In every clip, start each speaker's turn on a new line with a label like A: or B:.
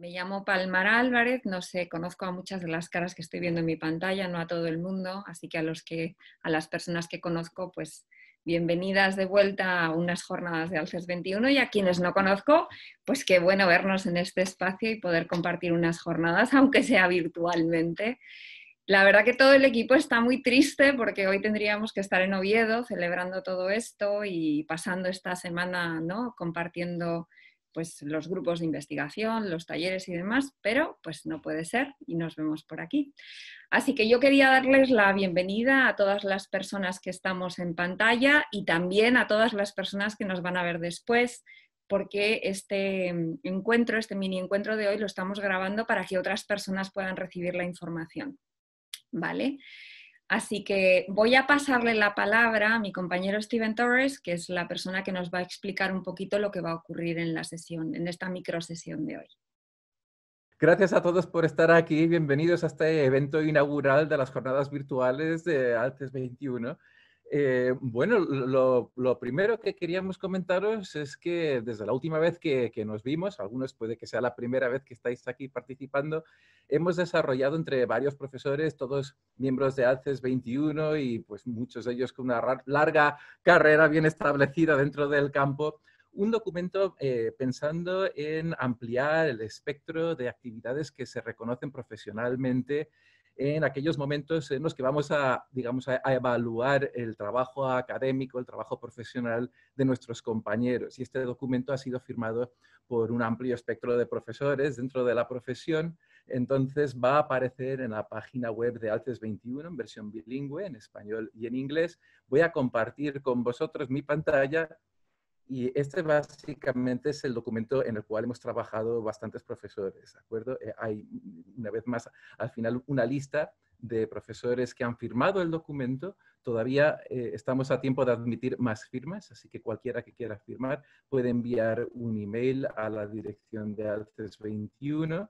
A: me
B: llamo Palmar Álvarez, no sé, conozco a muchas de las caras que estoy viendo en mi pantalla, no a todo el mundo, así que a los que a las personas que conozco, pues bienvenidas de vuelta a unas jornadas de Alces 21 y a quienes no conozco, pues qué bueno vernos en este espacio y poder compartir unas jornadas, aunque sea virtualmente. La verdad que todo el equipo está muy triste porque hoy tendríamos que estar en Oviedo celebrando todo esto y pasando esta semana, ¿no? Compartiendo pues los grupos de investigación, los talleres y demás, pero pues no puede ser y nos vemos por aquí. Así que yo quería darles la bienvenida a todas las personas que estamos en pantalla y también a todas las personas que nos van a ver después, porque este encuentro, este mini encuentro de hoy lo estamos grabando para que otras personas puedan recibir la información. ¿Vale? Así que voy a pasarle la palabra a mi compañero Steven Torres, que es la persona que nos va a explicar un poquito lo que va a ocurrir en la sesión, en esta micro sesión de hoy.
A: Gracias a todos por estar aquí. Bienvenidos a este evento inaugural de las jornadas virtuales de Altes 21. Eh, bueno, lo, primero que queríamos comentaros es que desde la última vez que, nos vimos, algunos puede que sea la primera vez que estáis aquí participando, hemos desarrollado entre varios profesores, todos miembros de ALCES 21 y pues muchos de ellos con una larga carrera bien establecida dentro del campo, un documento eh, pensando en ampliar el espectro de actividades que se reconocen profesionalmente en aquellos momentos en los que vamos a, digamos, a, evaluar el trabajo académico, el trabajo profesional de nuestros compañeros. Y este documento ha sido firmado por un amplio espectro de profesores dentro de la profesión. Entonces va a aparecer en la página web de Altes 21 en versión bilingüe, en español y en inglés. Voy a compartir con vosotros mi pantalla y este básicamente es el documento en el cual hemos trabajado bastantes profesores, ¿de acuerdo? Eh, hay, una vez más, al final una lista de profesores que han firmado el documento. Todavía eh, estamos a tiempo de admitir más firmas, así que cualquiera que quiera firmar puede enviar un email a la dirección de Alces 21.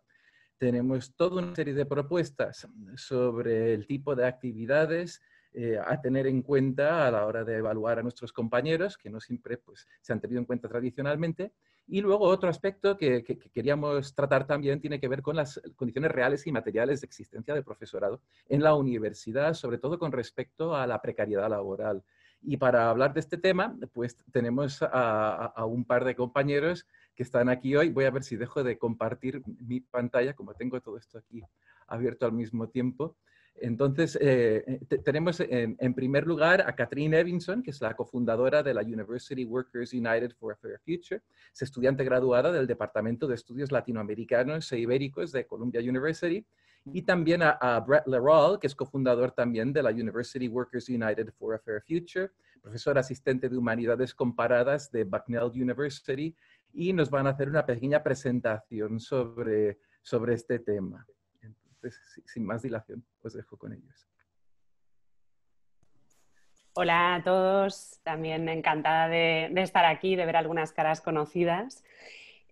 A: Tenemos toda una serie de propuestas sobre el tipo de actividades, eh, a tener en cuenta a la hora de evaluar a nuestros compañeros, que no siempre pues, se han tenido en cuenta tradicionalmente. Y luego otro aspecto que, queríamos tratar también tiene que ver con las condiciones reales y materiales de existencia del profesorado en la universidad, sobre todo con respecto a la precariedad laboral. Y para hablar de este tema, pues tenemos a un par de compañeros que están aquí hoy. Voy a ver si dejo de compartir mi pantalla, como tengo todo esto aquí abierto al mismo tiempo. Entonces, eh, eh, tenemos en, primer lugar a Catherine Evinson, que es la cofundadora de la University Workers United for a Fair Future. Es estudiante graduada del Departamento de Estudios Latinoamericanos e Ibéricos de Columbia University. Y también a, Brett Leroll, que es cofundador también de la University Workers United for a Fair Future, profesor asistente de Humanidades Comparadas de Bucknell University. Y nos van a hacer una pequeña presentación sobre, sobre este tema sin más dilación, os pues dejo con ellos.
C: Hola a todos, también encantada de, estar aquí, de ver algunas caras conocidas.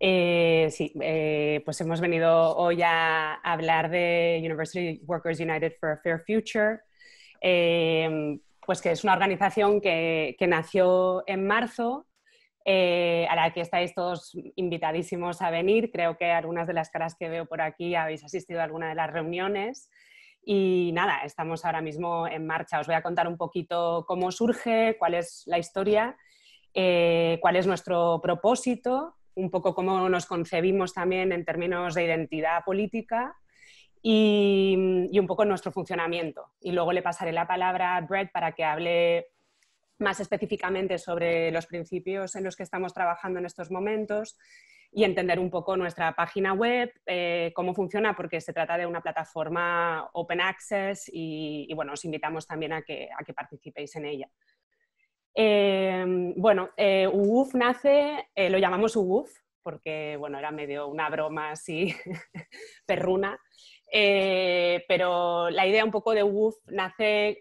C: Eh, sí, eh, pues hemos venido hoy a hablar de University Workers United for a Fair Future, eh, pues que es una organización que nació en marzo Ahora eh, a la que estáis todos invitadísimos a venir. Creo que algunas de las caras que veo por aquí habéis asistido a alguna de las reuniones. Y nada, estamos ahora mismo en marcha. Os voy a contar un poquito cómo surge, cuál es la historia, eh, cuál es nuestro propósito, un poco cómo nos concebimos también en términos de identidad política y, y, un poco nuestro funcionamiento. Y luego le pasaré la palabra a Brett para que hable más específicamente sobre los principios en los que estamos trabajando en estos momentos y entender un poco nuestra página web, eh, cómo funciona, porque se trata de una plataforma open access y, bueno, os invitamos también a que, a que participéis en ella. Em, bueno, eh, nace, eh, lo llamamos uuf porque bueno, era medio una broma así perruna, eh, pero la idea un poco de uuf nace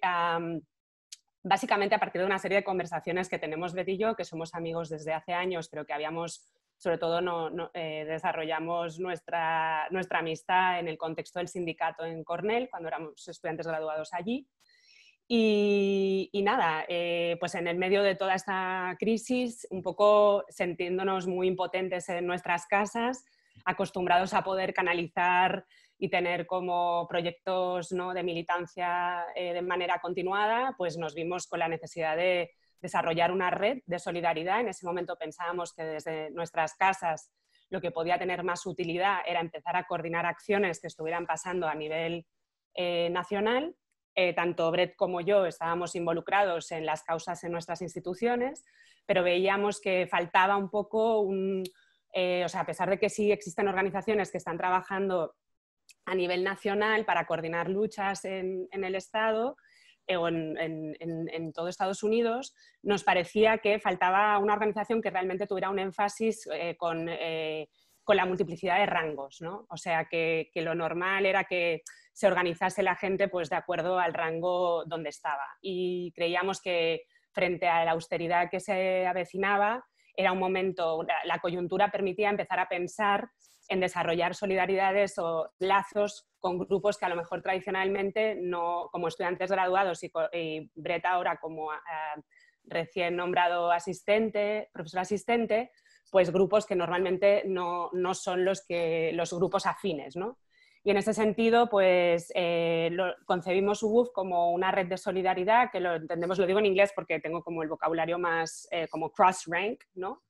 C: básicamente a partir de una serie de conversaciones que tenemos Betty y yo, que somos amigos desde hace años, pero que habíamos, sobre todo, no, eh, desarrollamos nuestra, nuestra amistad en el contexto del sindicato en Cornell, cuando éramos estudiantes graduados allí. Y, nada, eh, pues en el medio de toda esta crisis, un poco sintiéndonos muy impotentes en nuestras casas, acostumbrados a poder canalizar y tener como proyectos ¿no? de militancia eh, de manera continuada, pues nos vimos con la necesidad de desarrollar una red de solidaridad. En ese momento pensábamos que desde nuestras casas lo que podía tener más utilidad era empezar a coordinar acciones que estuvieran pasando a nivel eh, nacional. Eh, tanto Brett como yo estábamos involucrados en las causas en nuestras instituciones, pero veíamos que faltaba un poco o sea, a pesar de que sí existen organizaciones que están trabajando a nivel nacional para coordinar luchas en, el Estado eh, o en, en, todo Estados Unidos, nos parecía que faltaba una organización que realmente tuviera un énfasis eh, eh, con, la multiplicidad de rangos. ¿no? O sea, que, lo normal era que se organizase la gente pues, de acuerdo al rango donde estaba. Y creíamos que frente a la austeridad que se avecinaba, era un momento, la coyuntura permitía empezar a pensar en desarrollar solidaridades o lazos con grupos que a lo mejor tradicionalmente no, como estudiantes graduados y, Breta ahora como ah, recién nombrado asistente, profesor asistente, pues grupos que normalmente no, son los, que, los grupos afines, ¿no? Y en ese sentido, pues eh, concebimos UGUF como una red de solidaridad, que lo entendemos, lo digo en inglés porque tengo como el vocabulario más eh, como cross-rank, ¿no?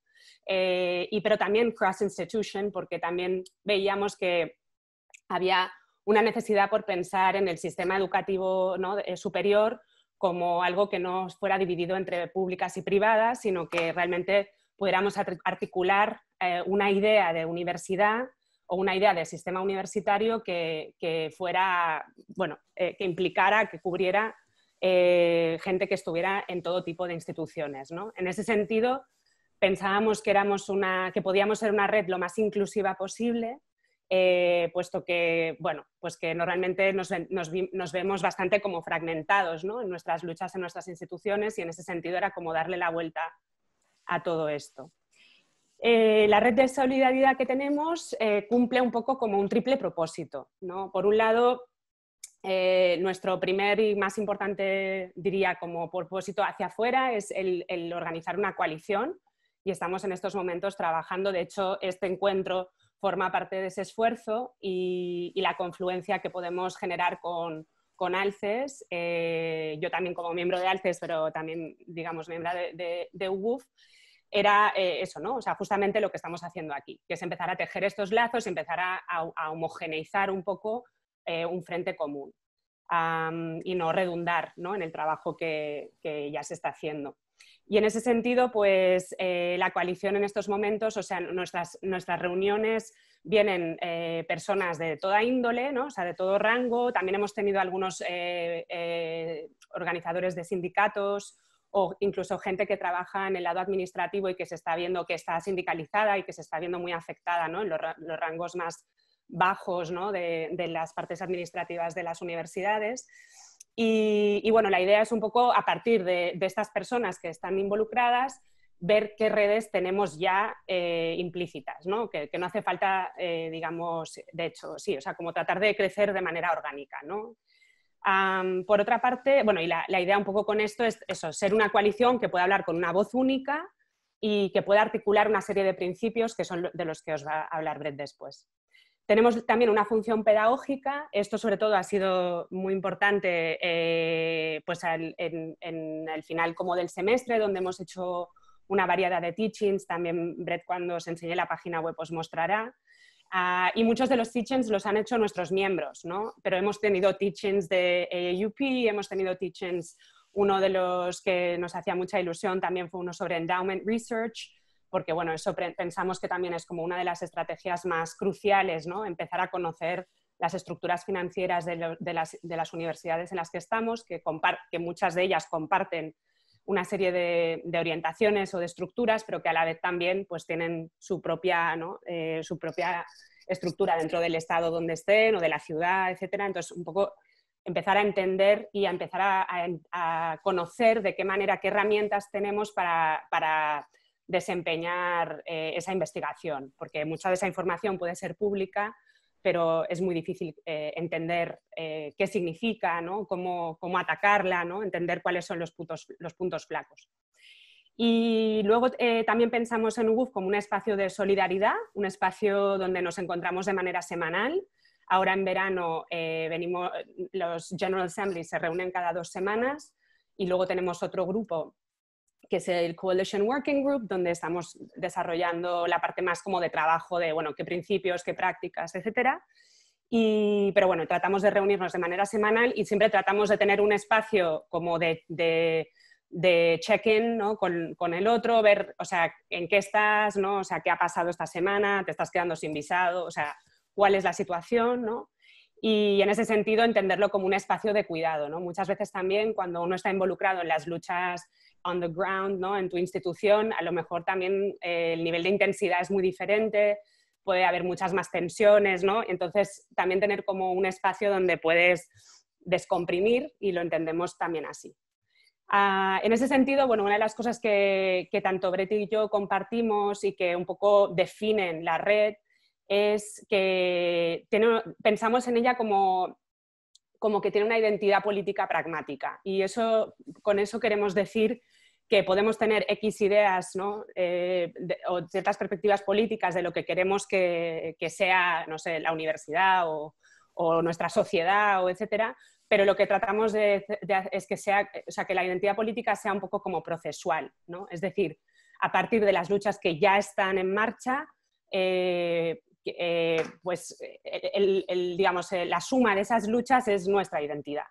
C: Eh, y, pero también cross-institution, porque también veíamos que había una necesidad por pensar en el sistema educativo ¿no? Eh, superior como algo que no fuera dividido entre públicas y privadas, sino que realmente pudiéramos articular eh, una idea de universidad o una idea de sistema universitario que, que fuera, bueno, que implicara, que cubriera gente que estuviera en todo tipo de instituciones. ¿no? En ese sentido, pensábamos que, éramos una, que podíamos ser una red lo más inclusiva posible, eh, puesto que, pues que normalmente nos, vemos bastante como fragmentados en nuestras luchas, en nuestras instituciones, y en ese sentido era como darle la vuelta a todo esto. Eh, la red de solidaridad que tenemos eh, cumple un poco como un triple propósito. Por un lado, nuestro primer y más importante, diría, como propósito hacia afuera es el organizar una coalición y estamos en estos momentos trabajando. De hecho, este encuentro forma parte de ese esfuerzo y, la confluencia que podemos generar con, Alces. Eh, yo también como miembro de Alces, pero también, digamos, miembro de, de, era eh, eso, ¿no? O sea, justamente lo que estamos haciendo aquí, que es empezar a tejer estos lazos y empezar a, homogeneizar un poco eh, un frente común y no redundar ¿no? en el trabajo que ya se está haciendo. Y en ese sentido, pues eh, la coalición en estos momentos, o sea, nuestras, reuniones vienen eh, personas de toda índole, ¿no? o sea, de todo rango. También hemos tenido algunos eh, organizadores de sindicatos o incluso gente que trabaja en el lado administrativo y que se está viendo que está sindicalizada y que se está viendo muy afectada ¿no? en los, rangos más bajos ¿no? de las partes administrativas de las universidades. Y, bueno, la idea es un poco a partir de, estas personas que están involucradas ver qué redes tenemos ya eh, implícitas, Que, no hace falta, eh, digamos, de hecho, sí, o sea, como tratar de crecer de manera orgánica. por otra parte, bueno, y la, la idea un poco con esto es eso, ser una coalición que pueda hablar con una voz única y que pueda articular una serie de principios que son de los que os va a hablar Brett después. Tenemos también una función pedagógica, esto sobre todo ha sido muy importante eh, pues en, el final como del semestre, donde hemos hecho una variedad de teachings, también Brett cuando os enseñe la página web os mostrará, ah, y muchos de los teachings los han hecho nuestros miembros, ¿no? pero hemos tenido teachings de AAUP, hemos tenido teachings, uno de los que nos hacía mucha ilusión también fue uno sobre endowment research, porque bueno, eso pensamos que también es como una de las estrategias más cruciales, ¿no? empezar a conocer las estructuras financieras de, las, de las, universidades en las que estamos, que, que muchas de ellas comparten una serie de, orientaciones o de estructuras, pero que a la vez también pues, tienen su propia, ¿no? Eh, su propia estructura dentro del estado donde estén o de la ciudad, etcétera. Entonces, un poco empezar a entender y a empezar a, conocer de qué manera, qué herramientas tenemos para desempeñar eh, esa investigación, porque mucha de esa información puede ser pública, pero es muy difícil eh, entender eh, qué significa, ¿no? cómo, cómo, atacarla, ¿no? entender cuáles son los puntos, los puntos flacos. Y luego también pensamos en UGUF como un espacio de solidaridad, un espacio donde nos encontramos de manera semanal. Ahora en verano venimos, los General Assemblies se reúnen cada dos semanas y luego tenemos otro grupo que es el Coalition Working Group, donde estamos desarrollando la parte más como de trabajo de, bueno, qué principios, qué prácticas, etcétera. Y, pero bueno, tratamos de reunirnos de manera semanal y siempre tratamos de tener un espacio como de, check-in ¿no? con, con, el otro, ver, o sea, en qué estás, ¿no? O sea, qué ha pasado esta semana, te estás quedando sin visado, o sea, cuál es la situación, ¿no? y en ese sentido entenderlo como un espacio de cuidado. ¿no? Muchas veces también cuando uno está involucrado en las luchas on the ground, ¿no? en tu institución, a lo mejor también eh, el nivel de intensidad es muy diferente, puede haber muchas más tensiones, ¿no? entonces también tener como un espacio donde puedes descomprimir y lo entendemos también así. Ah, en ese sentido, bueno, una de las cosas que, que tanto Brett y yo compartimos y que un poco definen la red es que pensamos en ella como, que tiene una identidad política pragmática. Y eso, con eso queremos decir que podemos tener X ideas ¿no? Eh, o ciertas perspectivas políticas de lo que queremos que, sea, no sé, la universidad o, nuestra sociedad o etcétera, pero lo que tratamos es que sea, sea, que la identidad política sea un poco como procesual, ¿no? Es decir, a partir de las luchas que ya están en marcha, eh, eh, pues eh, eh, la suma de esas luchas es nuestra identidad.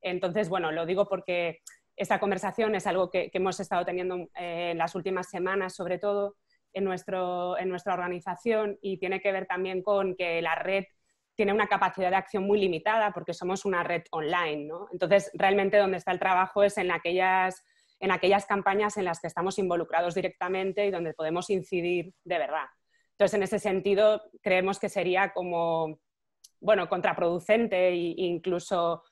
C: entonces, bueno, lo digo porque esta conversación es algo que, hemos estado teniendo en las últimas semanas, sobre todo en, nuestra organización, y tiene que ver también con que la red tiene una capacidad de acción muy limitada porque somos una red online. Entonces, realmente donde está el trabajo es en en aquellas campañas en las que estamos involucrados directamente y donde podemos incidir de verdad. Entonces, en ese sentido, creemos que sería como, bueno, contraproducente e incluso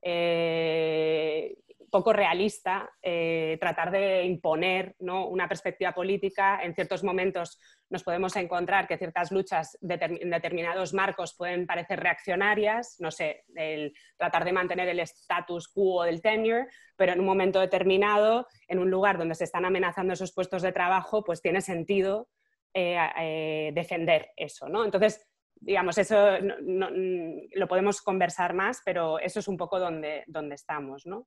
C: eh, poco realista eh, tratar de imponer una perspectiva política. En ciertos momentos nos podemos encontrar que ciertas luchas en determinados marcos pueden parecer reaccionarias, no sé, el tratar de mantener el status quo del tenure, pero en un momento determinado, en un lugar donde se están amenazando esos puestos de trabajo, pues tiene sentido eh, eh, defender eso, ¿no? Entonces, digamos, eso mm, lo podemos conversar más, pero eso es un poco donde, donde estamos, ¿no?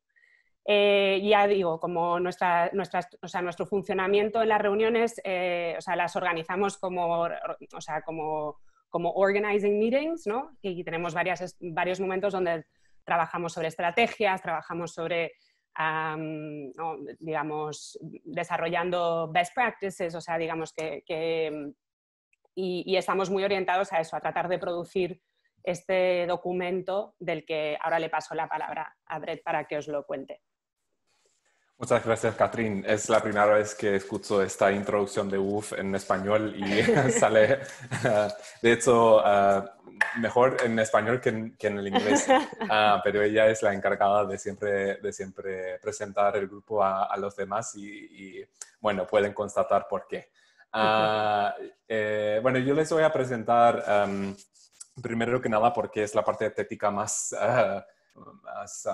C: Eh, ya digo, como nuestra, o nuestro funcionamiento en las reuniones, o sea, las organizamos como, o como, como organizing meetings, ¿no? Y tenemos varias, varios momentos donde trabajamos sobre estrategias, trabajamos sobre digamos, desarrollando best practices, o sea, digamos que, mm, y, y, estamos muy orientados a eso, a tratar de producir este documento del que ahora le paso la palabra a Brett para que os lo cuente.
D: Muchas gracias, Catrín. Es la primera vez que escucho esta introducción de UF en español y sale, de hecho, ah, mejor en español que en, el inglés. Ah, pero ella es la encargada de siempre, de siempre presentar el grupo a, los demás y, bueno, pueden constatar por qué.
A: Ah,
D: eh, bueno, yo les voy a presentar primero que nada porque es la parte estética más... más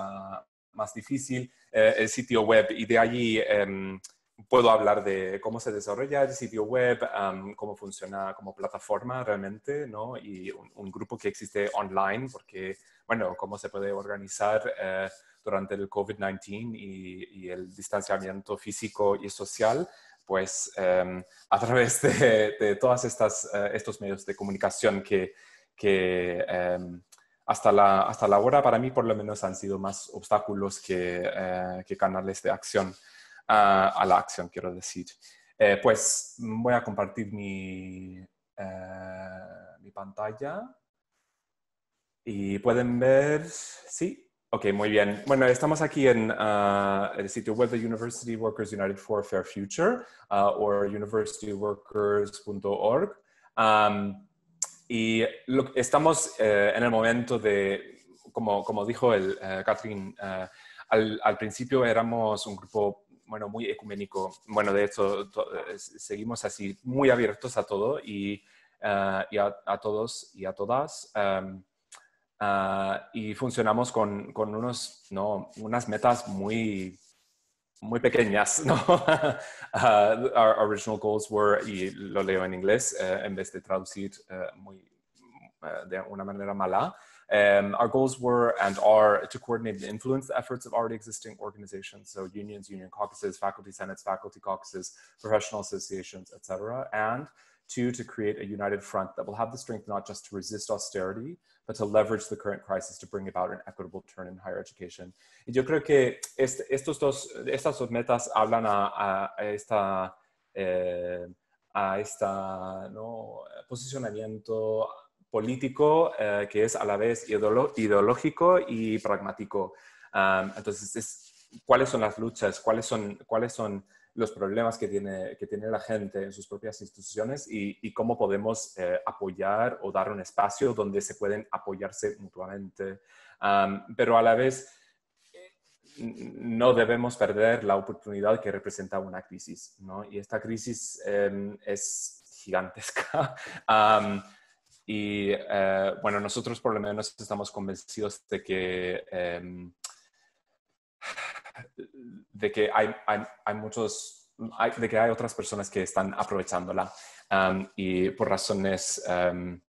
D: más difícil eh, el sitio web y de allí em, puedo hablar de cómo se desarrolla el sitio web, cómo funciona como plataforma realmente, ¿no? Y un, grupo que existe online, porque, bueno, cómo se puede organizar eh, durante el COVID-19 y, el distanciamiento físico y social, pues em, a través de, todos eh, estos medios de comunicación que, em, hasta la, hasta la hora, para mí por lo menos, han sido más obstáculos que, eh, canales de acción, ah, a, la acción, quiero decir. Eh, pues voy a compartir mi, eh, mi pantalla. Y pueden ver, sí, Ok, muy bien. Bueno, estamos aquí en ah, el sitio web de University Workers United for a Fair Future ah, o universityworkers.org. Y estamos eh, en el momento de, como, como dijo el, eh, Catherine, eh, al, principio éramos un grupo bueno, muy ecuménico. Bueno, de hecho, seguimos así, muy abiertos a todo y, y a, todos y a todas. Em, y funcionamos con, con unos, ¿no? unas metas muy muy pequeñas, ¿no? uh, our original goals were, y lo leo en inglés uh, en vez de traducir uh, muy, eh, de una manera mala, um, our goals were and are to coordinate and influence the efforts of already existing organizations, so unions, union caucuses, faculty senates, faculty caucuses, professional associations, etc., and Two, to create a united front that will have the strength not just to resist austerity, but to leverage the current crisis to bring about an equitable turn in higher education. Y yo creo que este, estos dos, estas dos metas hablan a, a esta, eh, a esta ¿no? posicionamiento político eh, que es a la vez ideológico y pragmático. Um, entonces, es, ¿cuáles son las luchas? ¿Cuáles son, cuáles son los problemas que tiene, que tiene la gente en sus propias instituciones y, cómo podemos eh, apoyar o dar un espacio donde se pueden apoyarse mutuamente. pero a la vez no debemos perder la oportunidad que representa una crisis. ¿no? Y esta crisis em, es gigantesca. y eh, bueno, nosotros por lo menos estamos convencidos de que em, de que hay, hay, muchos, de que hay otras personas que están aprovechándola um, y por razones, um,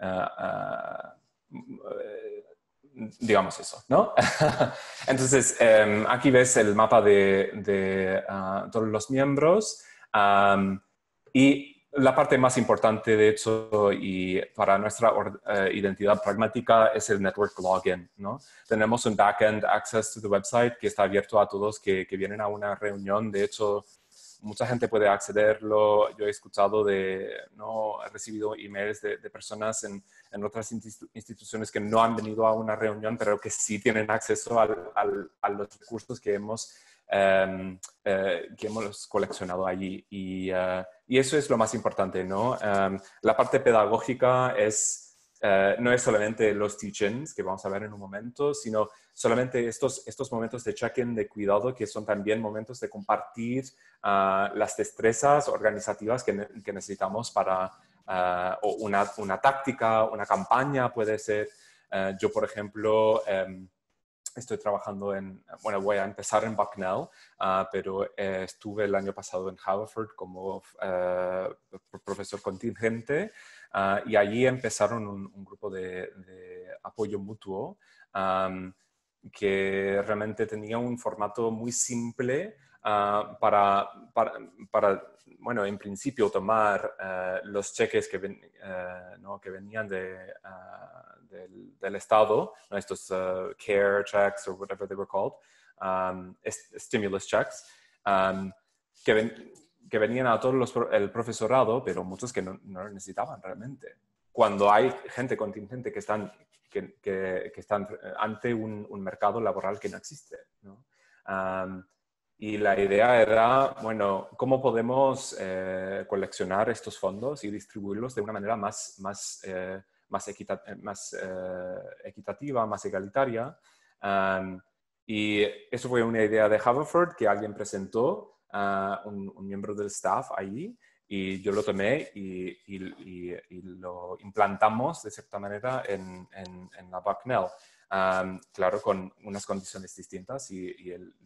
D: uh, uh, digamos eso, ¿no? Entonces, um, aquí ves el mapa de, de uh, todos los miembros y la parte más importante, de hecho, y para nuestra eh, identidad pragmática es el network login. ¿no? Tenemos un backend access to the website que está abierto a todos que, que vienen a una reunión. De hecho, mucha gente puede accederlo. Yo he escuchado de, no, he recibido emails de, de personas en, en otras instituciones que no han venido a una reunión, pero que sí tienen acceso al, a los recursos que hemos, em, eh, que hemos coleccionado allí. Y eh, y eso es lo más importante, ¿no? Em, la parte pedagógica es, eh, no es solamente los teach que vamos a ver en un momento, sino solamente estos, estos momentos de check-in, de cuidado, que son también momentos de compartir ah, las destrezas organizativas que, necesitamos para ah, una, táctica, una campaña puede ser. Eh, yo, por ejemplo, em, estoy trabajando en, bueno, voy a empezar en Bucknell, ah, pero eh, estuve el año pasado en Haverford como eh, profesor contingente ah, y allí empezaron un, grupo de, apoyo mutuo que realmente tenía un formato muy simple ah, para, para, bueno, en principio tomar eh, los cheques que, ¿no? que venían de del, Estado, estos uh, care checks o whatever they were called, um, stimulus checks, um, que, venían a todo los, el profesorado, pero muchos que no, lo necesitaban realmente. Cuando hay gente contingente que están, que, están ante un, mercado laboral que no existe. Um, y la idea era, bueno, ¿cómo podemos eh, coleccionar estos fondos y distribuirlos de una manera más, más eh, más, eh, eh, equitativa, más egalitaria. y eso fue una idea de Haverford que alguien presentó, a ah, un, miembro del staff ahí y yo lo tomé y, lo implantamos de cierta manera en, la Bucknell. claro, con unas condiciones distintas y,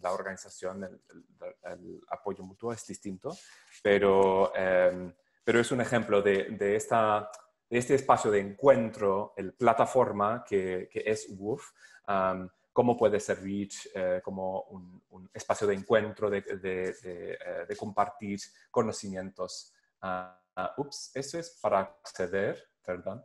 D: la organización, el, apoyo mutuo es distinto, pero, em, pero es un ejemplo de esta de este espacio de encuentro, el plataforma que, es WOOF, cómo puede servir eh, como un, espacio de encuentro, de, eh, compartir conocimientos. Ah, ups, eso es para acceder, perdón.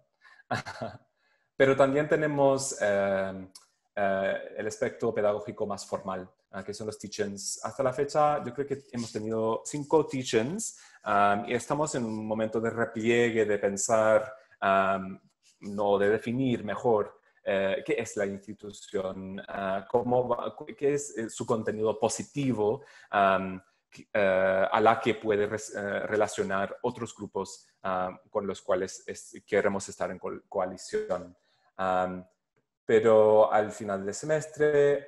D: Pero también tenemos em, eh, el aspecto pedagógico más formal, ah, que son los teachings. Hasta la fecha, yo creo que hemos tenido cinco teachings y estamos en un momento de repliegue, de pensar, no, de definir mejor eh, qué es la institución, ah, cómo qué es eh, su contenido positivo eh, a la que puede relacionar otros grupos con los cuales queremos estar en coalición. pero al final del semestre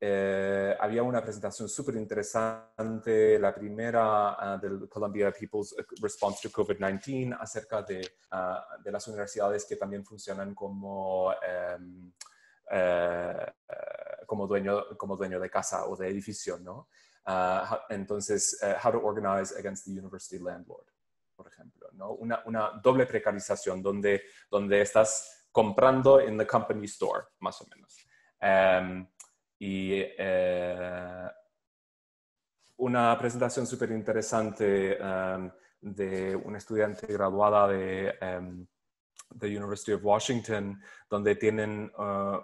D: eh, había una presentación súper interesante, la primera ah, del Columbia People's Response to COVID-19, acerca de, ah, de, las universidades que también funcionan como, em, eh, como, dueño, como dueño de casa o de edificio, ¿no? Ah, entonces, eh, How to Organize Against the University Landlord, por ejemplo, ¿no? Una, una doble precarización donde, donde estás comprando en the company store, más o menos. Em, y eh, una presentación súper interesante em, de una estudiante graduada de la em, the University of Washington, donde tienen, eh,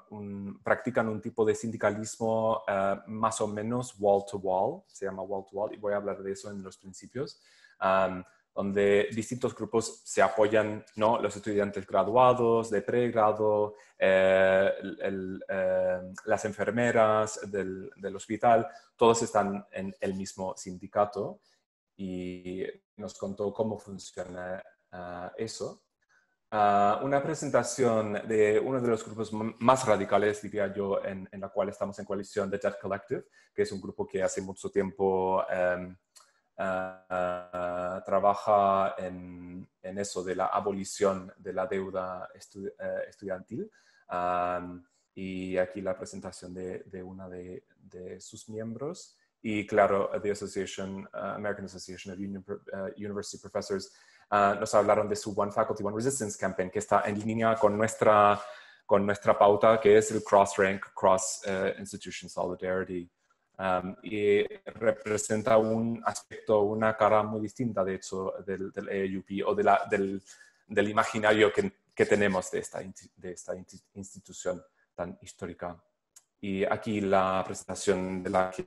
D: practican un tipo de sindicalismo eh, más o menos wall-to-wall, se llama wall-to-wall, y voy a hablar de eso en los principios. Em, donde distintos grupos se apoyan, ¿no? Los estudiantes graduados, de pregrado, eh, eh, las enfermeras del, hospital, todos están en el mismo sindicato y nos contó cómo funciona ah, eso. Ah, una presentación de uno de los grupos más radicales, diría yo, en, la cual estamos en coalición, The Jet Collective, que es un grupo que hace mucho tiempo... Em, Ah, trabaja en, eso de la abolición de la deuda eh, estudiantil. Ah, y aquí la presentación de, de una de, sus miembros. Y claro, the Association, ah, American Association of University Professors nos hablaron de su One Faculty, One Resistance Campaign, que está en línea con nuestra, con nuestra pauta, que es el Cross Rank, eh, Cross Institution Solidarity y representa un aspecto, una cara muy distinta, de hecho, del, del EUP o de la, del, del, imaginario que, que, tenemos de esta, de esta institución tan histórica. Y aquí la presentación de la que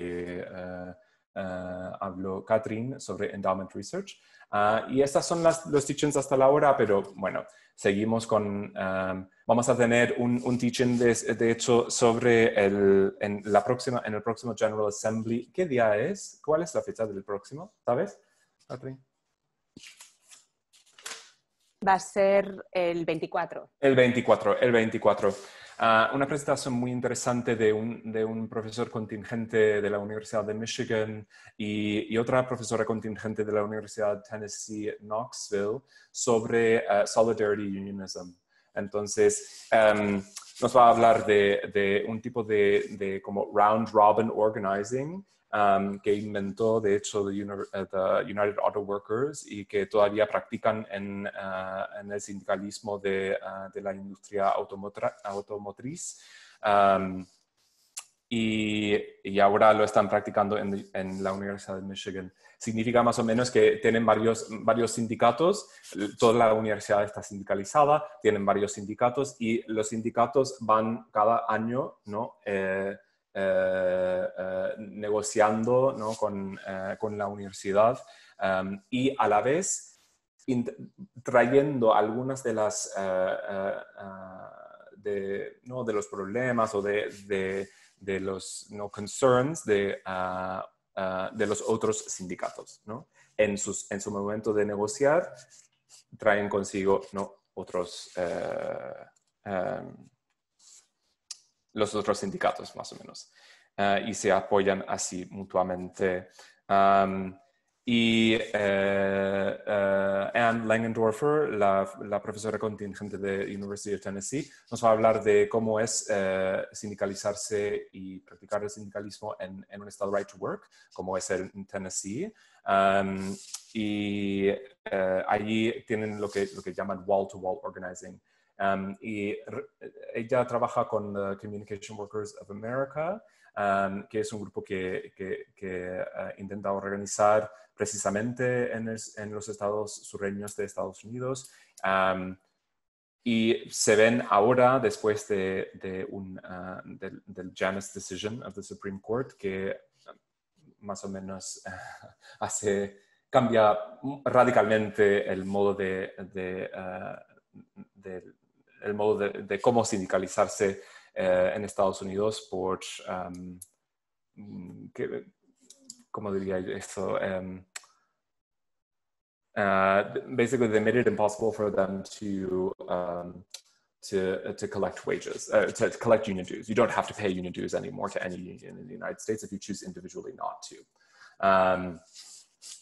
D: eh, eh, habló Catherine sobre endowment research. Ah, y estas son los teachings hasta la hora, pero bueno, seguimos con... Em, vamos a tener un, teaching de, hecho sobre el, en, la próxima, en el próximo General Assembly. ¿Qué día es? ¿Cuál es la fecha del próximo? ¿Sabes, Catherine?
C: Va a ser el 24.
D: El 24, el 24. Ah, una presentación muy interesante de un, de un, profesor contingente de la Universidad de Michigan y, otra profesora contingente de la Universidad de Tennessee, Knoxville, sobre ah, Solidarity Unionism. Entonces, em, nos va a hablar de, de un tipo de, de, como round robin organizing que inventó, de hecho, eh, the, United Auto Workers y que todavía practican en, eh, el sindicalismo de, eh, la industria automotriz. y, ahora lo están practicando en, la Universidad de Michigan. Significa más o menos que tienen varios, varios sindicatos, toda la universidad está sindicalizada, tienen varios sindicatos y los sindicatos van cada año, ¿no? Eh, eh, negociando eh, con, la universidad em, y a la vez trayendo algunas de las de, ¿no? de, los problemas o de, los ¿no? concerns de, de los otros sindicatos. En, sus, en su momento de negociar, traen consigo ¿no? otros uh, los otros sindicatos, más o menos, eh, y se apoyan así mutuamente. y eh, eh, Anne Langendorfer, la, la, profesora contingente de University of Tennessee, nos va a hablar de cómo es sindicalizarse y practicar el sindicalismo en, en, un estado right to work, como es el en Tennessee. y allí tienen lo que, lo que llaman wall-to-wall -wall organizing, Em, y eh, ella trabaja con eh, Communication Workers of America, em, que es un grupo que, que, que eh, intenta organizar precisamente en, los estados sureños de Estados Unidos. Em, y se ven ahora, después de, un, del, Janus Decision of the Supreme Court, que más o menos hace, cambia radicalmente el modo de, de el modo de, de cómo sindicalizarse eh, en Estados Unidos por, um, que, ¿cómo diría yo esto? Um, uh, basically, they made it impossible for them to um, to, uh, to collect wages, uh, to, to, collect union dues. You don't have to pay union dues anymore to any union in the United States if you choose individually not to. Um,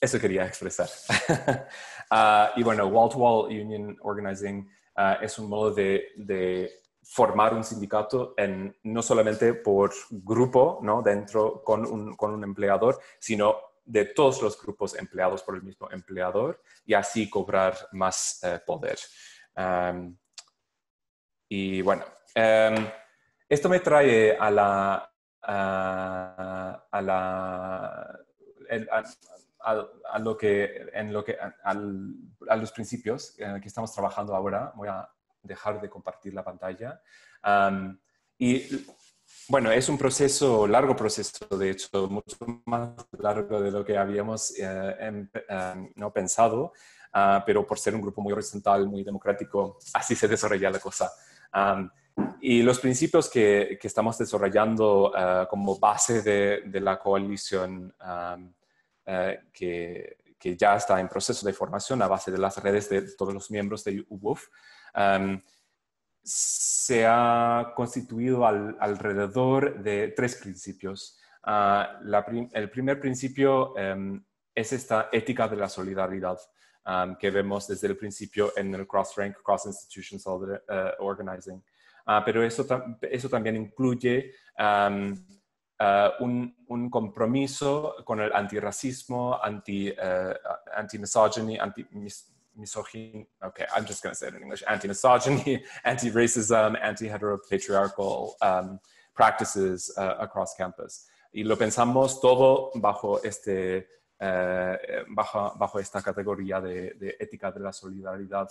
D: eso quería expresar. uh, y bueno, wall-to-wall -wall union organizing Ah, es un modo de, formar un sindicato en, no solamente por grupo, ¿no? Dentro con un, con un empleador, sino de todos los grupos empleados por el mismo empleador y así cobrar más eh, poder. y bueno, em, esto me trae a la, a, la, a, lo que, en lo que, a, los principios en que estamos trabajando ahora. Voy a dejar de compartir la pantalla. y bueno, es un proceso, largo proceso, de hecho, mucho más largo de lo que habíamos eh, em, em, no pensado, ah, pero por ser un grupo muy horizontal, muy democrático, así se desarrolla la cosa. y los principios que, que estamos desarrollando ah, como base de, la coalición eh, que, ya está en proceso de formación a base de las redes de todos los miembros de UWOF, em, se ha constituido al, alrededor de tres principios. Eh, el primer principio em, es esta ética de la solidaridad. Em, que vemos desde el principio en el cross-rank, cross-institution eh, organizing. Ah, pero eso, eso también incluye eh, un, un, compromiso con el antirracismo, anti, uh, anti-misogyny, anti-misogyny, okay, I'm just going to say it in English, anti-misogyny, anti-racism, anti-heteropatriarchal um, practices uh, across campus. Y lo pensamos todo bajo este... Eh, bajo, bajo, esta categoría de, de, ética de la solidaridad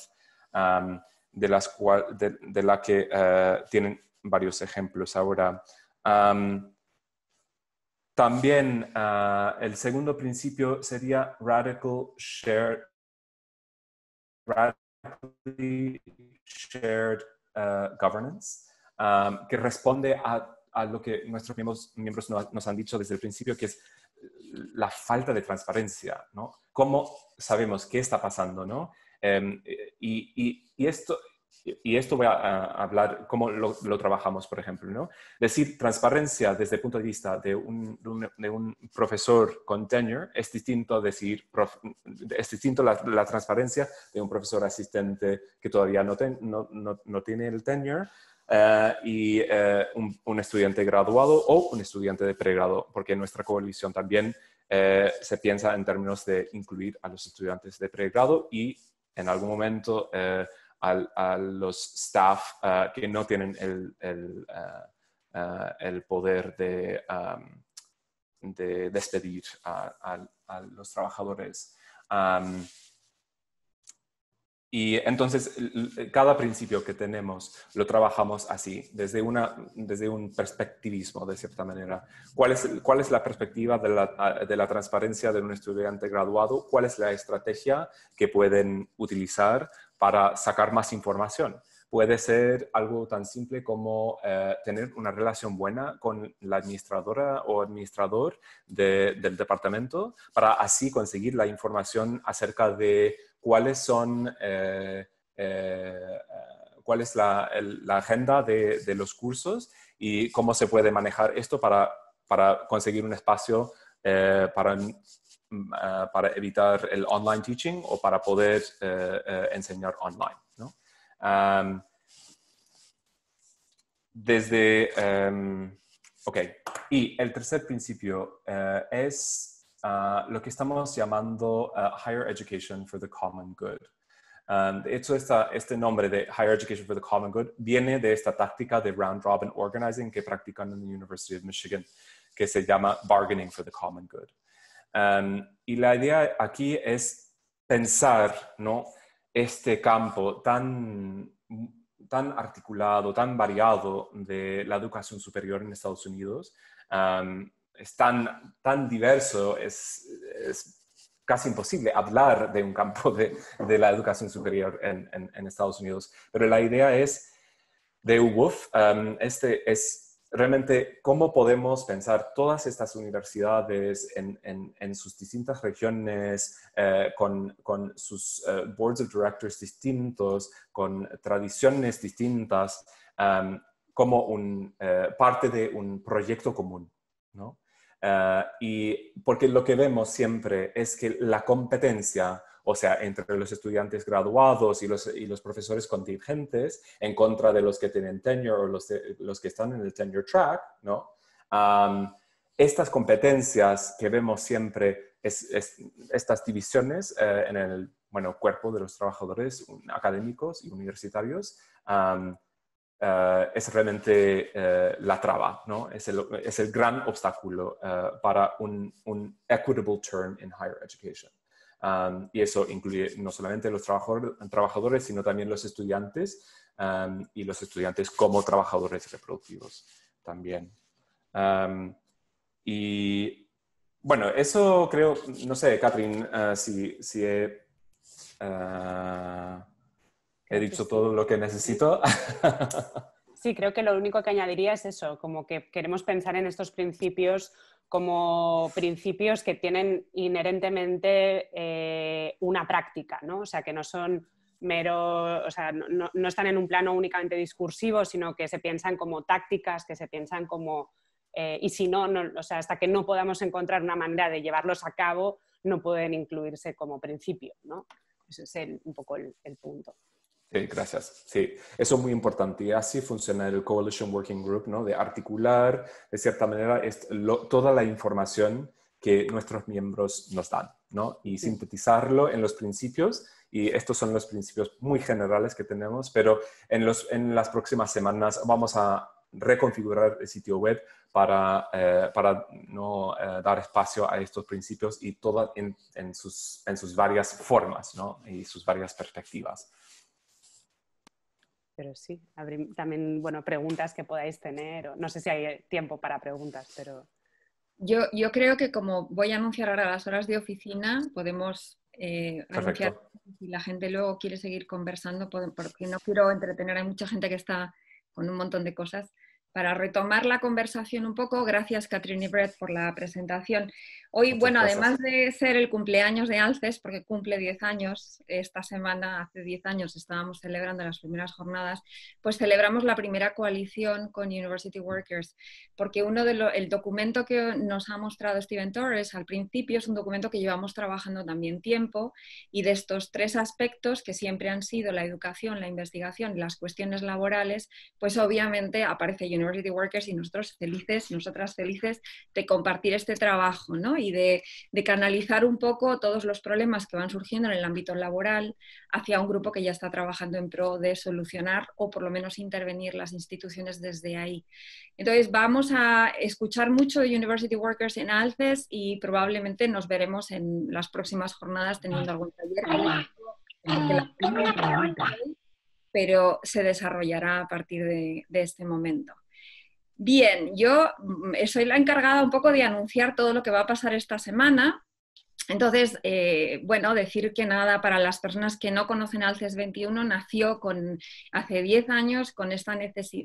D: um, de, las cual, de, la que tienen varios ejemplos ahora. Um, también ah, el segundo principio sería radical shared, shared ah, governance, ah, que responde a, lo que nuestros miembros, nos, han dicho desde el principio, que es la falta de transparencia, ¿no? ¿Cómo sabemos qué está pasando, no? Em, y, esto, y esto voy a, hablar cómo lo, trabajamos, por ejemplo, ¿no? Decir transparencia desde el punto de vista de un, profesor con tenure es distinto a decir, es distinto la, transparencia de un profesor asistente que todavía no, tiene el tenure eh, y eh, un, estudiante graduado o un estudiante de pregrado, porque nuestra coalición también eh, se piensa en términos de incluir a los estudiantes de pregrado y en algún momento a los staff ah, que no tienen el, el, ah, ah, poder de, de despedir a, los trabajadores. y entonces, cada principio que tenemos lo trabajamos así, desde, una, desde un perspectivismo, de cierta manera. ¿Cuál es, cuál es la perspectiva de la, de la transparencia de un estudiante graduado? ¿Cuál es la estrategia que pueden utilizar para sacar más información. Puede ser algo tan simple como eh, tener una relación buena con la administradora o administrador del departamento para así conseguir la información acerca de cuáles son... Eh, eh, cuál es la, agenda de, los cursos y cómo se puede manejar esto para, para conseguir un espacio para eh, para evitar el online teaching o para poder eh, eh, enseñar online. ¿no? Em, desde, em, ok, y el tercer principio es lo que estamos llamando Higher Education for the Common Good. Em, de hecho, este nombre de Higher Education for the Common Good viene de esta táctica de round robin organizing que practican en la University of Michigan, que se llama Bargaining for the Common Good. Em, y la idea aquí es pensar ¿no? este campo tan, tan articulado, tan variado de la educación superior en Estados Unidos. Em, es tan, tan diverso, es, casi imposible hablar de un campo de, la educación superior en, Estados Unidos. Pero la idea es de Wolf, em, este es realmente cómo podemos pensar todas estas universidades en, sus distintas regiones, eh, con, sus eh, boards of directors distintos, con tradiciones distintas, em, como eh, parte de un proyecto común. ¿no? y porque lo que vemos siempre es que la competencia o sea, entre los estudiantes graduados y los, profesores contingentes, en contra de los que tienen tenure o los, que están en el tenure track, ¿no? estas competencias que vemos siempre, estas divisiones eh, en el cuerpo de los trabajadores académicos y universitarios, eh, es realmente eh, la traba, ¿no? Es el, gran obstáculo para un, un equitable turn in higher education y eso incluye no solamente los trabajadores, sino también los estudiantes y los estudiantes como trabajadores reproductivos también. y bueno, eso creo, no sé, Catherine, ah, si, si ah, he dicho todo lo que necesito.
C: Sí, creo que lo único que añadiría es eso, como que queremos pensar en estos principios como principios que tienen inherentemente eh, una práctica, ¿no? O sea, que no son mero, o sea, no, están en un plano únicamente discursivo, sino que se piensan como tácticas, que se piensan como, eh, y si no, o sea, hasta que no podamos encontrar una manera de llevarlos a cabo, no pueden incluirse como principio, ¿no? Ese es un poco el punto.
D: Sí, gracias. Sí, eso es muy importante. Y así funciona el Coalition Working Group, ¿no? De articular, de cierta manera, toda la información que nuestros miembros nos dan, ¿no? Y sintetizarlo en los principios. Y estos son los principios muy generales que tenemos, pero en, las próximas semanas vamos a reconfigurar el sitio web para, eh, para no eh, dar espacio a estos principios y todo en, en, sus, en sus varias formas ¿no? y sus varias perspectivas
C: pero sí, también, bueno, preguntas que podáis tener, o no sé si hay eh, tiempo para preguntas, pero...
B: Yo, creo que como voy a anunciar ahora las horas de oficina, podemos eh, anunciar si la gente luego quiere seguir conversando, porque no quiero entretener, hay mucha gente que está con un montón de cosas para retomar la conversación un poco, gracias Catherine Brett por la presentación. Hoy, bueno, además de ser el cumpleaños de Alces, porque cumple 10 años, esta semana, hace 10 años, estábamos celebrando las primeras jornadas, pues celebramos la primera coalición con University Workers, porque uno de el documento que nos ha mostrado Steven Torres al principio es un documento que llevamos trabajando también tiempo y de estos tres aspectos que siempre han sido la educación, la investigación y las cuestiones laborales, pues obviamente aparece University University Workers y nosotros felices, nosotras felices de compartir este trabajo y de, canalizar un poco todos los problemas que van surgiendo en el ámbito laboral hacia un grupo que ya está trabajando en pro de solucionar o por lo menos intervenir las instituciones desde ahí. Entonces vamos a escuchar mucho de University Workers en Alces y probablemente nos veremos en las próximas jornadas teniendo algún taller. Pero se desarrollará a partir de este momento. Bien, yo mm, mm, soy la encargada un poco de anunciar todo lo que va a pasar esta semana entonces, eh, bueno, decir que nada, para las personas que no conocen al CES 21, nació con, hace 10 años con esta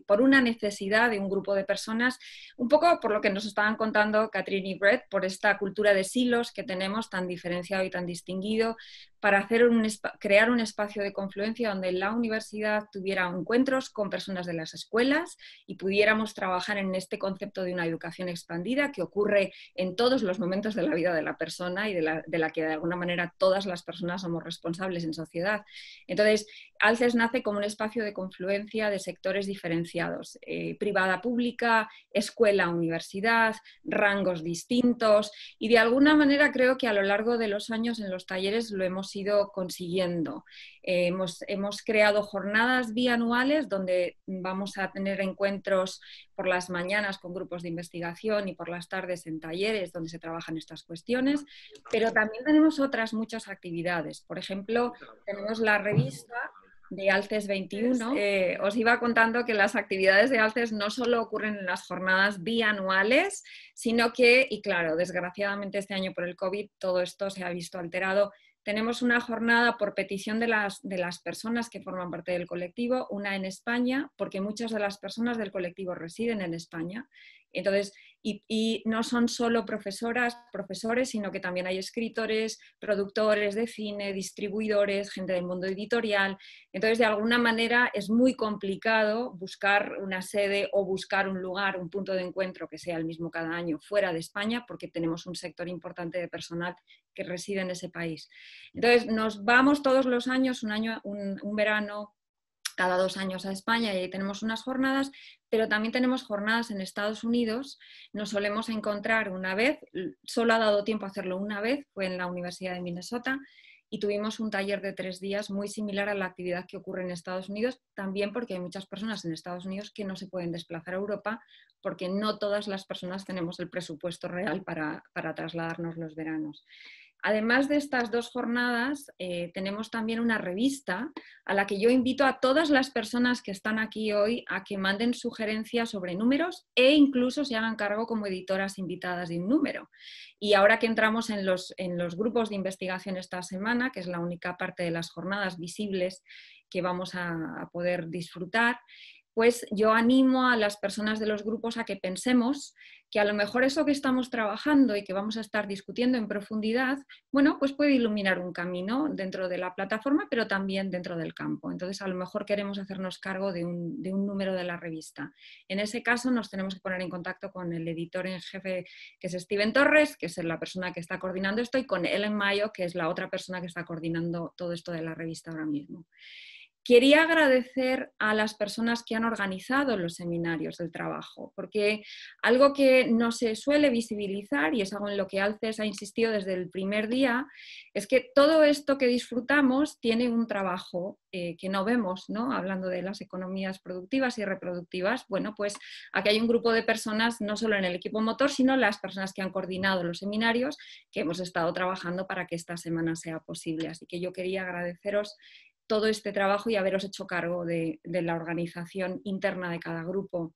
B: por una necesidad de un grupo de personas, un poco por lo que nos estaban contando Catherine y Brett, por esta cultura de silos que tenemos tan diferenciado y tan distinguido, para hacer un, crear un espacio de confluencia donde la universidad tuviera encuentros con personas de las escuelas y pudiéramos trabajar en este concepto de una educación expandida que ocurre en todos los momentos de la vida de la persona y de la de la que de alguna manera todas las personas somos responsables en sociedad. Entonces, Alces nace como un espacio de confluencia de sectores diferenciados, eh, privada pública, escuela, universidad, rangos distintos y de alguna manera creo que a lo largo de los años en los talleres lo hemos ido consiguiendo. Eh, hemos, creado jornadas bianuales donde vamos a tener encuentros por las mañanas con grupos de investigación y por las tardes en talleres donde se trabajan estas cuestiones, pero también tenemos otras muchas actividades. Por ejemplo, tenemos la revista de Alces 21. Eh, os iba contando que las actividades de Alces no solo ocurren en las jornadas bianuales, sino que, y claro, desgraciadamente este año por el COVID todo esto se ha visto alterado, tenemos una jornada por petición de las, de las personas que forman parte del colectivo, una en España, porque muchas de las personas del colectivo residen en España. Entonces, y, no son solo profesoras, profesores, sino que también hay escritores, productores de cine, distribuidores, gente del mundo editorial. Entonces, de alguna manera es muy complicado buscar una sede o buscar un lugar, un punto de encuentro que sea el mismo cada año fuera de España, porque tenemos un sector importante de personal que reside en ese país. Entonces, nos vamos todos los años, un año, un verano, cada dos años a España y ahí tenemos unas jornadas, pero también tenemos jornadas en Estados Unidos. Nos solemos encontrar una vez, solo ha dado tiempo a hacerlo una vez, fue en la Universidad de Minnesota, y tuvimos un taller de tres días muy similar a la actividad que ocurre en Estados Unidos, también porque hay muchas personas en Estados Unidos que no se pueden desplazar a Europa, porque no todas las personas tenemos el presupuesto real para, para trasladarnos los veranos. Además de estas dos jornadas, eh, tenemos también una revista a la que yo invito a todas las personas que están aquí hoy a que manden sugerencias sobre números e incluso se hagan cargo como editoras invitadas de un número. Y ahora que entramos en los, en los grupos de investigación esta semana, que es la única parte de las jornadas visibles que vamos a poder disfrutar, pues yo animo a las personas de los grupos a que pensemos que a lo mejor eso que estamos trabajando y que vamos a estar discutiendo en profundidad, bueno, pues puede iluminar un camino dentro de la plataforma, pero también dentro del campo. Entonces, a lo mejor queremos hacernos cargo de un, de un número de la revista. En ese caso, nos tenemos que poner en contacto con el editor en jefe, que es Steven Torres, que es la persona que está coordinando esto, y con Ellen Mayo, que es la otra persona que está coordinando todo esto de la revista ahora mismo. Quería agradecer a las personas que han organizado los seminarios del trabajo, porque algo que no se suele visibilizar, y es algo en lo que Alces ha insistido desde el primer día, es que todo esto que disfrutamos tiene un trabajo eh, que no vemos, ¿no? Hablando de las economías productivas y reproductivas, bueno, pues aquí hay un grupo de personas, no solo en el equipo motor, sino las personas que han coordinado los seminarios, que hemos estado trabajando para que esta semana sea posible. Así que yo quería agradeceros todo este trabajo y haberos hecho cargo de, la organización interna de cada grupo.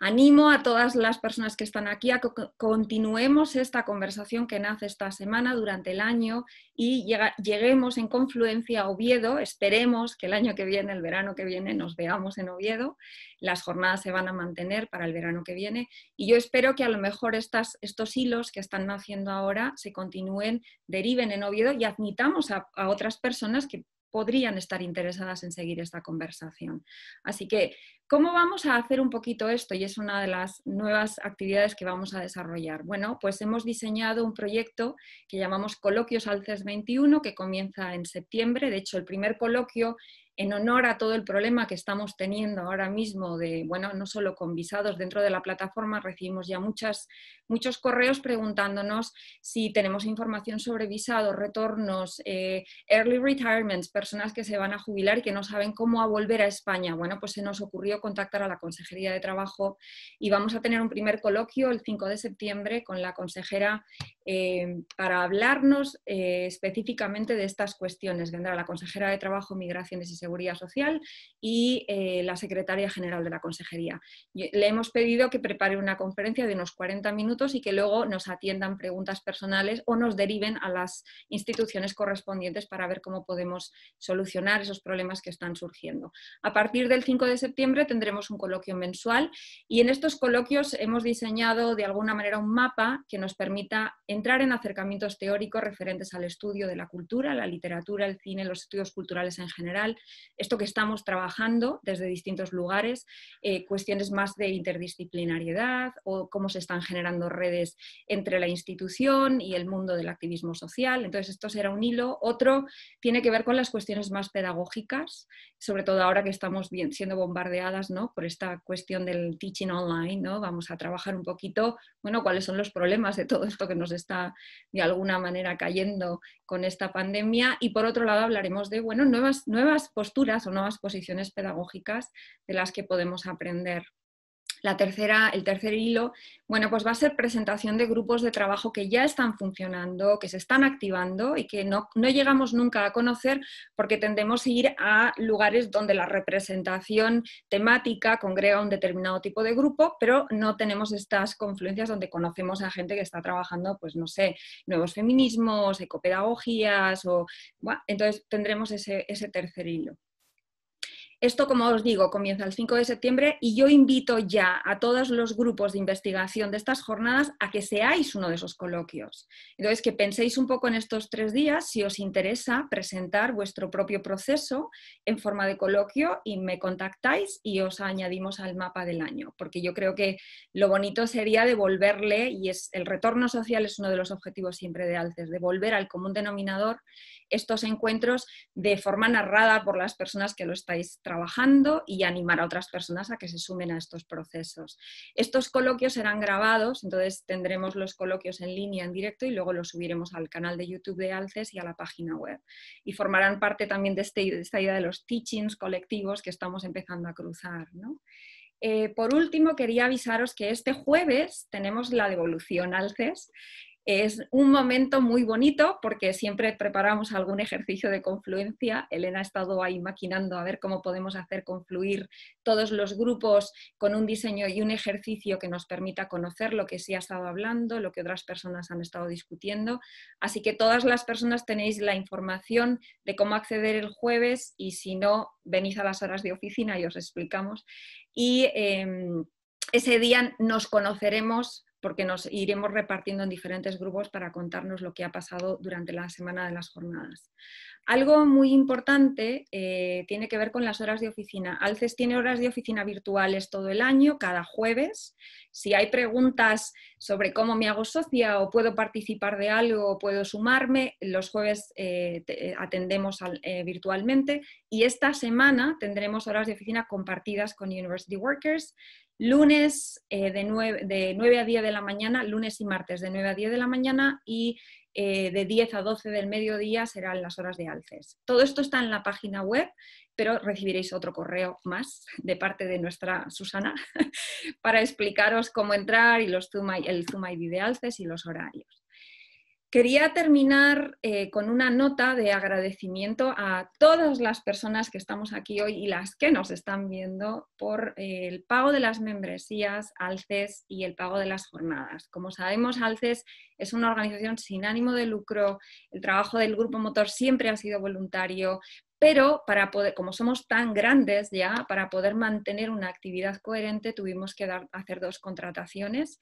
B: Animo a todas las personas que están aquí a que continuemos esta conversación que nace esta semana durante el año y lleguemos en confluencia a Oviedo. Esperemos que el año que viene, el verano que viene, nos veamos en Oviedo. Las jornadas se van a mantener para el verano que viene y yo espero que a lo mejor estos hilos que están naciendo ahora se continúen, deriven en Oviedo y admitamos a otras personas que podrían estar interesadas en seguir esta conversación. Así que, ¿cómo vamos a hacer un poquito esto? Y es una de las nuevas actividades que vamos a desarrollar. Bueno, pues hemos diseñado un proyecto que llamamos Coloquios al 21, que comienza en septiembre. De hecho, el primer coloquio en honor a todo el problema que estamos teniendo ahora mismo de, bueno, no solo con visados, dentro de la plataforma recibimos ya muchos correos preguntándonos si tenemos información sobre visados, retornos, eh, early retirements, personas que se van a jubilar y que no saben cómo volver a España. Bueno, pues se nos ocurrió contactar a la Consejería de Trabajo y vamos a tener un primer coloquio el 5 de septiembre con la consejera eh, para hablarnos eh, específicamente de estas cuestiones. Vendrá la consejera de Trabajo, Migraciones y Seguridad Social y eh, la secretaria general de la Consejería. Eh, le hemos pedido que prepare una conferencia de unos 40 minutos y que luego nos atiendan preguntas personales o nos deriven a las instituciones correspondientes para ver cómo podemos solucionar esos problemas que están surgiendo. A partir del 5 de septiembre tendremos un coloquio mensual y en estos coloquios hemos diseñado de alguna manera un mapa que nos permita entrar en acercamientos teóricos referentes al estudio de la cultura, la literatura, el cine, los estudios culturales en general, esto que estamos trabajando desde distintos lugares, eh, cuestiones más de interdisciplinariedad o cómo se están generando redes entre la institución y el mundo del activismo social. Entonces, esto será un hilo. Otro tiene que ver con las cuestiones más pedagógicas, sobre todo ahora que estamos bien, siendo bombardeadas ¿no? por esta cuestión del teaching online. ¿no? Vamos a trabajar un poquito, bueno, cuáles son los problemas de todo esto que nos está de alguna manera cayendo con esta pandemia. Y por otro lado, hablaremos de, bueno, nuevas, nuevas posibilidades posturas o nuevas posiciones pedagógicas de las que podemos aprender. La tercera, el tercer hilo, bueno, pues va a ser presentación de grupos de trabajo que ya están funcionando, que se están activando y que no, llegamos nunca a conocer porque tendemos a ir a lugares donde la representación temática congrega un determinado tipo de grupo, pero no tenemos estas confluencias donde conocemos a gente que está trabajando, pues no sé, nuevos feminismos, ecopedagogías o... entonces tendremos ese tercer hilo. Esto, como os digo, comienza el 5 de septiembre y yo invito ya a todos los grupos de investigación de estas jornadas a que seáis uno de esos coloquios. Entonces, que penséis un poco en estos tres días si os interesa presentar vuestro propio proceso en forma de coloquio y me contactáis y os añadimos al mapa del año, porque yo creo que lo bonito sería devolverle, y es el retorno social es uno de los objetivos siempre de Alces, devolver al común denominador estos encuentros de forma narrada por las personas que lo estáis trabajando y animar a otras personas a que se sumen a estos procesos. Estos coloquios serán grabados, entonces tendremos los coloquios en línea, en directo y luego los subiremos al canal de YouTube de Alces y a la página web. Y formarán parte también de, este, esta idea de los teachings colectivos que estamos empezando a cruzar. Eh, por último, quería avisaros que este jueves tenemos la devolución Alces, es un momento muy bonito porque siempre preparamos algún ejercicio de confluencia. Elena ha estado ahí maquinando a ver cómo podemos hacer confluir todos los grupos con un diseño y un ejercicio que nos permita conocer lo que sí ha estado hablando, lo que otras personas han estado discutiendo. Así que todas las personas tenéis la información de cómo acceder el jueves y si no, venís a las horas de oficina y os explicamos. Y em, ese día nos conoceremos porque nos iremos repartiendo en diferentes grupos para contarnos lo que ha pasado durante la semana de las jornadas. Algo muy importante eh, tiene que ver con las horas de oficina. Alces tiene horas de oficina virtuales todo el año, cada jueves. Si hay preguntas sobre cómo me hago socia o puedo participar de algo o puedo sumarme, los jueves eh, atendemos eh, virtualmente y esta semana tendremos horas de oficina compartidas con University Workers lunes eh, de, 9, a 10 de la mañana, lunes y martes de 9 a 10 de la mañana y eh, de 10 a 12 del mediodía serán las horas de alces. Todo esto está en la página web, pero recibiréis otro correo más de parte de nuestra Susana para explicaros cómo entrar y los el Zoom ID de alces y los horarios. Quería terminar eh, con una nota de agradecimiento a todas las personas que estamos aquí hoy y las que nos están viendo por eh, el pago de las membresías ALCES y el pago de las jornadas. Como sabemos, Alces es una organización sin ánimo de lucro, el trabajo del Grupo Motor siempre ha sido voluntario, pero para poder, como somos tan grandes ya, para poder mantener una actividad coherente tuvimos que hacer dos contrataciones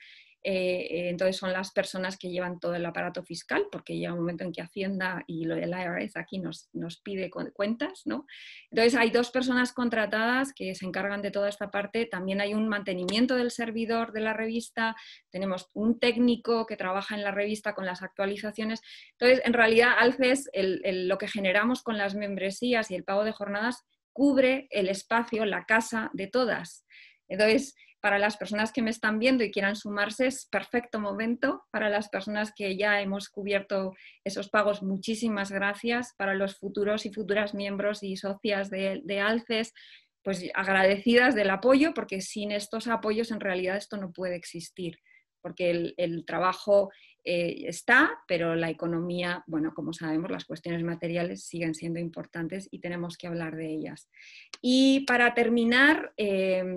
B: eh, entonces son las personas que llevan todo el aparato fiscal, porque llega un momento en que Hacienda y lo del IRS aquí nos, nos pide cuentas, ¿no? Entonces hay dos personas contratadas que se encargan de toda esta parte, también hay un mantenimiento del servidor de la revista, tenemos un técnico que trabaja en la revista con las actualizaciones, entonces en realidad Alces lo que generamos con las membresías y el pago de jornadas cubre el espacio, la casa de todas. Entonces, para las personas que me están viendo y quieran sumarse, es perfecto momento. Para las personas que ya hemos cubierto esos pagos, muchísimas gracias. Para los futuros y futuras miembros y socias de, ALCES, pues agradecidas del apoyo, porque sin estos apoyos en realidad esto no puede existir, porque el, trabajo eh, está, pero la economía, bueno, como sabemos, las cuestiones materiales siguen siendo importantes y tenemos que hablar de ellas. Y para terminar... Eh,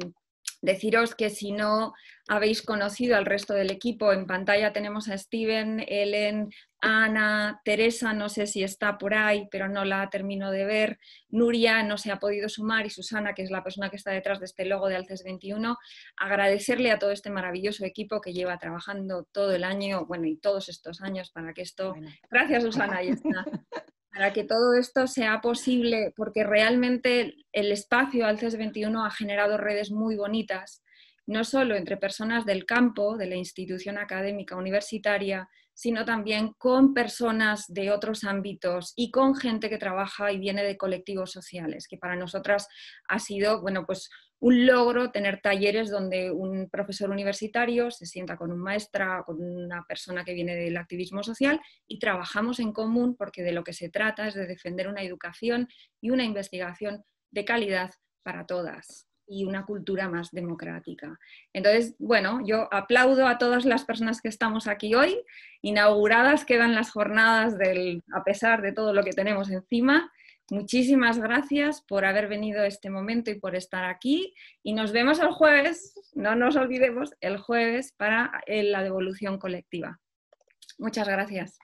B: Deciros que si no habéis conocido al resto del equipo, en pantalla tenemos a Steven, Ellen, Ana, Teresa, no sé si está por ahí, pero no la termino de ver, Nuria no se ha podido sumar y Susana, que es la persona que está detrás de este logo de Alces 21. Agradecerle a todo este maravilloso equipo que lleva trabajando todo el año, bueno, y todos estos años para que esto... Gracias, Susana, está. para que todo esto sea posible, porque realmente el espacio Alces 21 ha generado redes muy bonitas, no solo entre personas del campo, de la institución académica universitaria, sino también con personas de otros ámbitos y con gente que trabaja y viene de colectivos sociales, que para nosotras ha sido, bueno, pues un logro tener talleres donde un profesor universitario se sienta con un maestra con una persona que viene del activismo social y trabajamos en común porque de lo que se trata es de defender una educación y una investigación de calidad para todas y una cultura más democrática. Entonces, bueno, yo aplaudo a todas las personas que estamos aquí hoy. Inauguradas quedan las jornadas del, a pesar de todo lo que tenemos encima. Muchísimas gracias por haber venido a este momento y por estar aquí. Y nos vemos el jueves, no nos olvidemos, el jueves para eh, la devolución
A: colectiva. Muchas gracias.